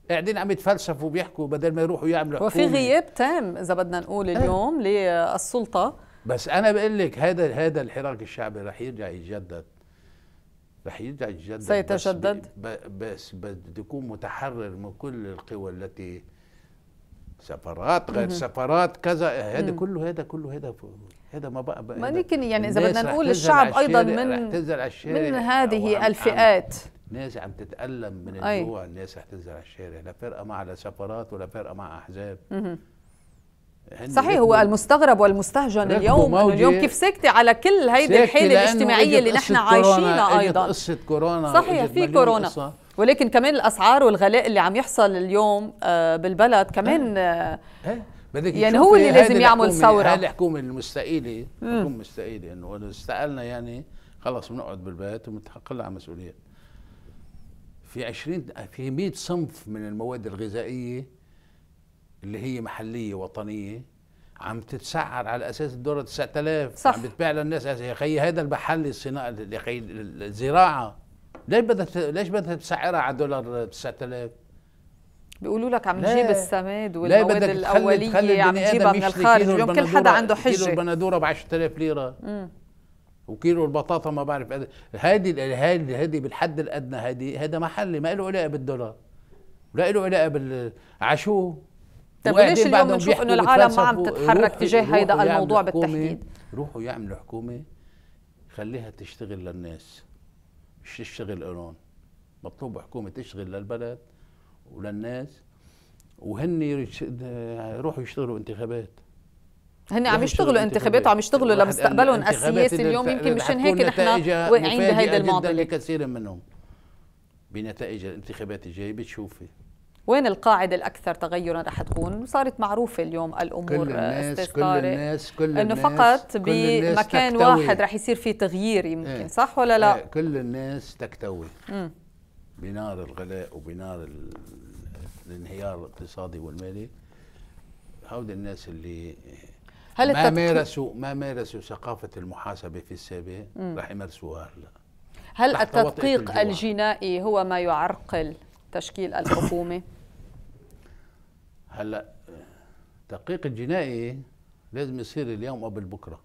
قاعدين عم يتفلسفوا وبيحكوا بدل ما يروحوا يعملوا وفي
غياب تام اذا بدنا نقول إيه. اليوم آه.
للسلطه بس انا بقول لك هذا هذا الحراك الشعبي رح يرجع يتجدد رح يرجع يتجدد سيتجدد بس بده يكون متحرر من كل القوى التي سفرات غير سفارات سفرات كذا هذا كله هذا كله هذا هذا ما بقى, بقى يمكن يعني اذا بدنا نقول الشعب ايضا من من هذه الفئات ناس عم تتألم من الجوع الناس رح تنزل على الشارع لا فرقة مع لا سفرات ولا فرقة مع أحزاب صحيح هو المستغرب
والمستهجن اليوم انه اليوم كيف ساكتة على كل هيدي الحالة الاجتماعية اللي نحن عايشينها أيضا
قصة كورونا صحيح في كورونا قصة.
ولكن كمان الأسعار والغلاء اللي عم يحصل اليوم آه، بالبلد كمان إيه. آه.
آه. يعني هو اللي لازم يعمل ثوره هذه الحكومه المستقيله حكومه مستقيله انه اذا استقلنا يعني, يعني خلص بنقعد بالبيت وبنتحقق على مسؤوليه في 20 في 100 صنف من المواد الغذائيه اللي هي محليه وطنيه عم تتسعر على اساس الدولار 9000 صح عم بتبيع للناس يا اخي هذا المحل الصناعه يا اخي الزراعه ليش بدها ليش بدها تسعرها على دولار 9000
بيقولوا لك عم نجيب السماد والمواد الاوليه عم نجيبها من الخارج اليوم كل حدا عنده حجه
كيلو البندوره ب 10000 ليره مم. وكيلو البطاطا ما بعرف هذه هذه هذه بالحد الادنى هذه هذا محلي ما له علاقه بالدولار ولا له علاقه بالعشو طيب ليش اليوم بنشوف انه العالم ما عم تتحرك تجاه هيدا الموضوع بالتحديد روحوا يعملوا حكومه خليها تشتغل للناس مش تشتغل الون مطلوب حكومه تشتغل للبلد وللناس وهن يروحوا يشتغلوا انتخابات
هن عم يشتغلوا انتخابات وعم يشتغلوا لمستقبلهم السياسي اليوم يمكن مشان هيك نحن واقعين بهيدا المعضله
لكثير منهم بنتائج الانتخابات الجايه بتشوفي
وين القاعدة الأكثر تغيرا رح تكون؟ صارت معروفة اليوم الأمور كل الناس كل الناس كل إنه فقط بمكان واحد رح يصير في تغيير يمكن إيه. صح ولا لا؟ إيه.
كل الناس تكتوي مم. بنار الغلاء وبنار الانهيار الاقتصادي والمالي هؤلاء الناس اللي هل ما مارسوا ما مارسوا ثقافه المحاسبه في السابق راح يمارسوها هلا هل التدقيق
الجنائي هو ما يعرقل تشكيل الحكومه؟
هلا التدقيق الجنائي لازم يصير اليوم قبل بكره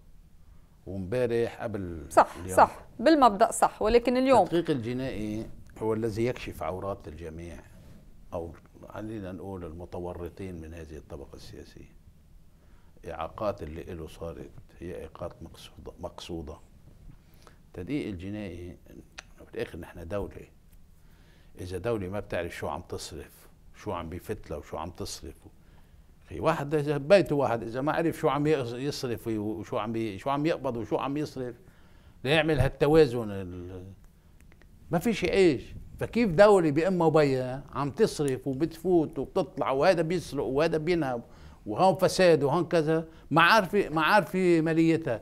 وامبارح قبل صح اليوم. صح بالمبدا صح ولكن اليوم التدقيق الجنائي هو الذي يكشف عورات الجميع أو علينا نقول المتورطين من هذه الطبقة السياسية إعاقات اللي له صارت هي إعاقات مقصودة مقصودة التدقيق الجنائي في الآخر نحن دولة إذا دولة ما بتعرف شو عم تصرف شو عم بيفتلها وشو عم تصرف في واحد إذا بيته واحد إذا ما عرف شو عم يصرف وشو عم شو عم يقبض وشو عم يصرف ليعمل هالتوازن ما فيش ايش فكيف دولة بأم وبيا عم تصرف وبتفوت وبتطلع وهذا بيسرق وهذا بينهب وهون فساد وهون كذا ما عارفة ما عارفة ماليتها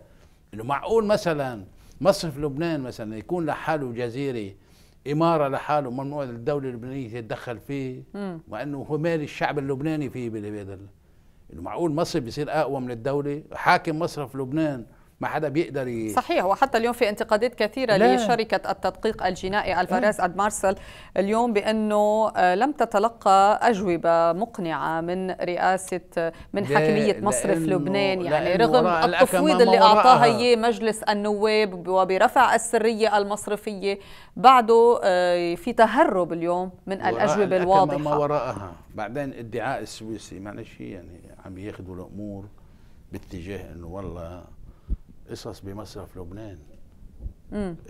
إنه معقول مثلا مصرف لبنان مثلا يكون لحاله جزيرة إمارة لحاله ممنوع الدولة اللبنانية تتدخل فيه مع إنه هو مال الشعب اللبناني فيه بهذا إنه معقول مصر بيصير أقوى من الدولة حاكم مصرف لبنان ما حدا بيقدر ي...
صحيح وحتى اليوم في انتقادات كثيرة لا. لشركة التدقيق الجنائي الفارس أد مارسل اليوم بأنه آه، لم تتلقى أجوبة مقنعة من رئاسة من حاكمية مصرف لبنان يعني رغم التفويض اللي أعطاها إياه مجلس النواب وبرفع السرية المصرفية بعده آه، في تهرب اليوم من الأجوبة الواضحة ما
وراءها بعدين ادعاء السويسي معلش يعني عم ياخذوا الأمور باتجاه أنه والله قصص بمصرف لبنان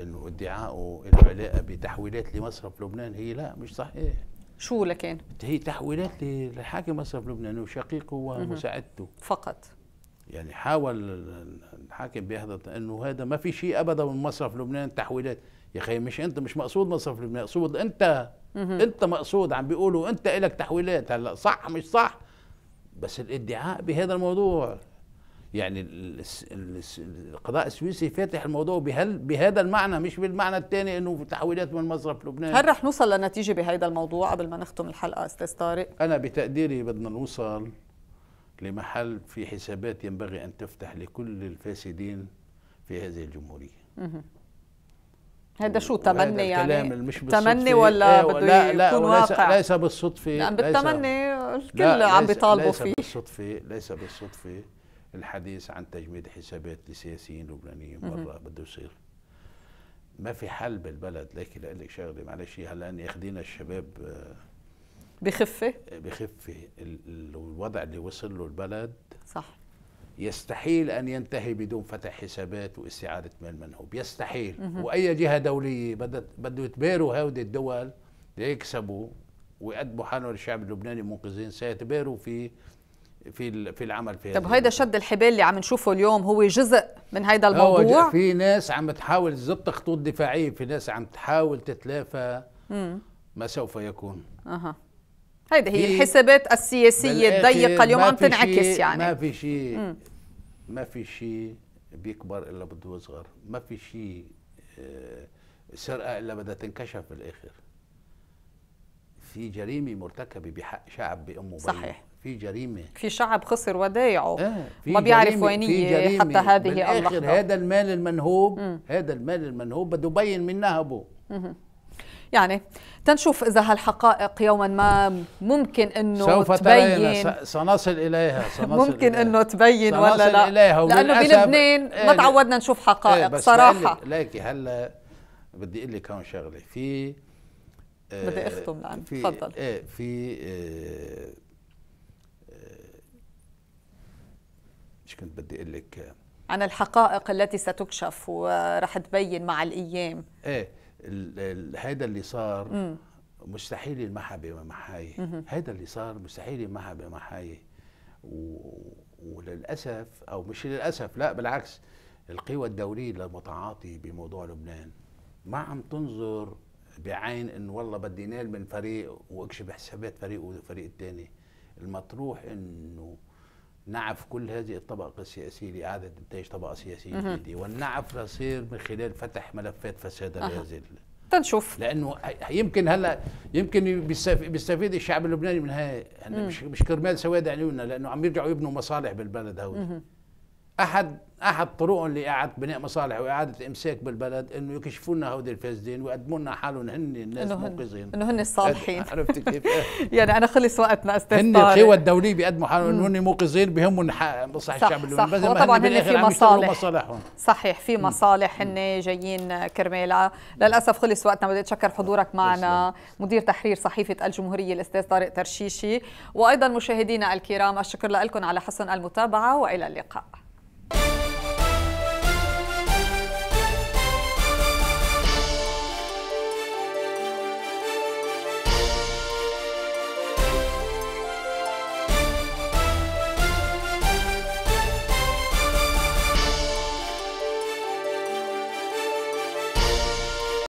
انه ادعائه العلاقه بتحويلات لمصرف لبنان هي لا مش صحيح شو لكن؟ هي تحويلات لحاكم مصرف لبنان وشقيقه ومساعدته فقط يعني حاول الحاكم بهذا انه هذا ما في شيء ابدا من مصرف لبنان تحويلات يا اخي مش انت مش مقصود مصرف لبنان مقصود انت انت مقصود عم بيقولوا انت الك تحويلات هلا صح مش صح بس الادعاء بهذا الموضوع يعني القضاء السويسي فاتح الموضوع بهل بهذا المعنى مش بالمعنى الثاني انه في تحويلات من مصرف لبنان هل رح نوصل لنتيجه بهذا الموضوع قبل ما نختم الحلقه استاذ طارق انا بتقديري بدنا نوصل لمحل في حسابات ينبغي ان تفتح لكل الفاسدين في هذه الجمهوريه
هذا شو تمني يعني مش
تمني
ولا آه بده لا لا يكون واقع ليس بالصدفه لا بالتمني
الكل عم بيطالبوا فيه ليس
بالصدفه ليس بالصدفه الحديث عن تجميد حسابات لسياسيين لبنانيين برا بده يصير ما في حل بالبلد لكن لأقول لك شغله معلش هلا ياخذينا الشباب آه، بخفه بخفه الوضع اللي وصل له البلد صح يستحيل ان ينتهي بدون فتح حسابات واستعاده مال منهوب يستحيل واي جهه دوليه بدها بده يتباروا هودي الدول ليكسبوا ويقدموا حالهم للشعب اللبناني منقذين سيتباروا في في في العمل في طب هيدا
شد الحبال اللي عم نشوفه اليوم هو جزء من هيدا آه، الموضوع هو
في ناس عم تحاول تزبط خطوط دفاعيه في ناس عم تحاول تتلافى ما سوف يكون
اها هيدا هي الحسابات السياسيه الضيقه اليوم عم تنعكس يعني ما في شيء
ما في شيء بيكبر الا بده يصغر ما في شيء آه، سرقه الا بدها تنكشف بالاخر في جريمه مرتكبه بحق شعب بامه صحيح في جريمه
في شعب خسر ودايعه آه ما بيعرف وين هي حتى هذه اللحظه هذا
المال المنهوب هذا المال المنهوب بده يبين من نهبه
يعني تنشوف اذا هالحقائق يوما ما ممكن انه سوف تبين سوف
سنصل اليها سنصل ممكن إليها. انه تبين ولا لا إليها لانه بلبنان ما إيه، تعودنا نشوف حقائق إيه، صراحه لكن هلا بدي اقول لك هون شغله في آه، بدي اختم الان تفضل ايه في آه، آه، ايش كنت بدي اقول لك
عن الحقائق التي ستكشف ورح تبين مع الايام
ايه هيدا اللي صار م. مستحيل ينمحى بمحاي هيدا اللي صار مستحيل ينمحى بمحاي وللأسف أو مش للأسف لا بالعكس القوى الدولية المتعاطي بموضوع لبنان ما عم تنظر بعين انه والله بدي نال من فريق واكشف حسابات فريق والفريق الثاني المطروح انه نعف كل هذه الطبقة السياسية لإعادة إنتاج طبقة سياسية جديدة والنعف يصير من خلال فتح ملفات فساد لهذه تنشوف لانه يمكن هلا يمكن بيستفيد الشعب اللبناني من هاي يعني مش مش كرمال سواد عيوننا لانه عم يرجعوا يبنوا مصالح بالبلد هودي احد احد طرقهم لاعاده بناء مصالح واعاده امساك بالبلد انه يكشفوا لنا هودي الفاسدين ويقدموا لنا حالهم هن الناس المنقذين انه هن الصالحين عرفت كيف؟ إيه. يعني انا خلص وقتنا استاذ هن القوى الدوليه بيقدموا حالهم انه هن منقذين بهم مصلحه الشعب اللبناني صح وطبعا هن, هن في مصالح مصالحهم
صحيح في مصالح هن جايين كرمالها للاسف خلص وقتنا بدي اتشكر حضورك معنا مدير تحرير صحيفه الجمهوريه الاستاذ طارق ترشيشي وايضا مشاهدينا الكرام الشكر لكم على حسن المتابعه والى اللقاء